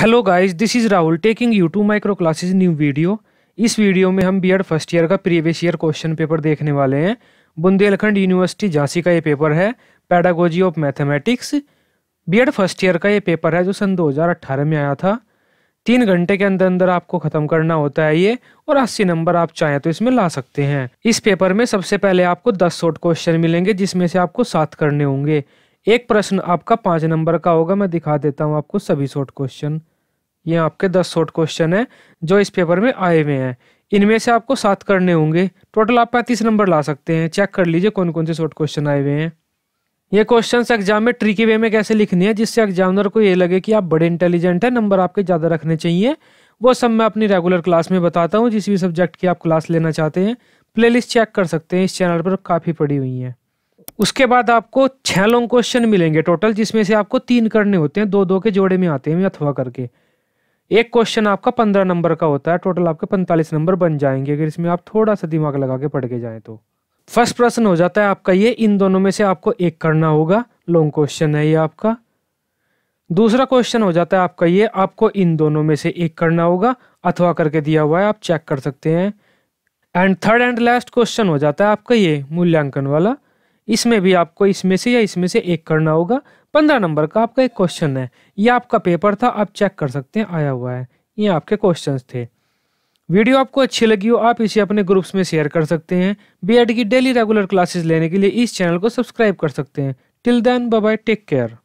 hello guys this is Rahul taking you to micro classes new video इस video में हम BEd first year का previous year question paper देखने वाले हैं बुंदेलखंड यूनिवर्सिटी झांसी का ये पेपर है pedagogy of mathematics BEd first year का ये पेपर है जो सन 2018 में आया था तीन घंटे के अंदर अंदर आपको ख़त्म करना होता है ये और अस्सी नंबर आप चाहें तो इसमें ला सकते हैं इस पेपर में सबसे पहले आपको दस शॉर्ट क्वेश्चन मिलेंगे जिसमें से आपको सात करने होंगे एक प्रश्न आपका पाँच नंबर का होगा मैं दिखा देता हूँ आपको सभी शॉर्ट क्वेश्चन ये आपके दस शॉर्ट क्वेश्चन हैं जो इस पेपर में आए हुए हैं इनमें से आपको सात करने होंगे टोटल आप पैंतीस नंबर ला सकते हैं चेक कर लीजिए कौन कौन से शॉर्ट क्वेश्चन आए हुए हैं ये क्वेश्चन एग्जाम में ट्रिकी वे में कैसे लिखने हैं जिससे एग्जामिनर को ये लगे कि आप बड़े इंटेलिजेंट हैं नंबर आपके ज़्यादा रखने चाहिए वो सब मैं अपनी रेगुलर क्लास में बताता हूँ जिस भी सब्जेक्ट की आप क्लास लेना चाहते हैं प्लेलिस्ट चेक कर सकते हैं इस चैनल पर काफ़ी पड़ी हुई हैं उसके बाद आपको छः लॉन्ग क्वेश्चन मिलेंगे टोटल जिसमें से आपको तीन करने होते हैं दो दो के जोड़े में आते हैं अथवा करके एक क्वेश्चन आपका पंद्रह नंबर का होता है टोटल आपके पैंतालीस नंबर बन जाएंगे अगर इसमें आप थोड़ा सा दिमाग लगा के पढ़ के जाए तो फर्स्ट प्रश्न हो जाता है आपका ये इन दोनों में से आपको एक करना होगा लॉन्ग क्वेश्चन है ये आपका दूसरा क्वेश्चन हो जाता है आपका ये आपको इन दोनों में से एक करना होगा अथवा करके दिया हुआ है आप चेक कर सकते हैं and third and last question हो जाता है आपका ये मूल्यांकन वाला इसमें भी आपको इसमें से या इसमें से एक करना होगा पंद्रह नंबर का आपका एक क्वेश्चन है ये आपका पेपर था आप चेक कर सकते हैं आया हुआ है ये आपके क्वेश्चन थे वीडियो आपको अच्छी लगी हो आप इसे अपने ग्रुप्स में शेयर कर सकते हैं बीएड e की डेली रेगुलर क्लासेस लेने के लिए इस चैनल को सब्सक्राइब कर सकते हैं till then bye take care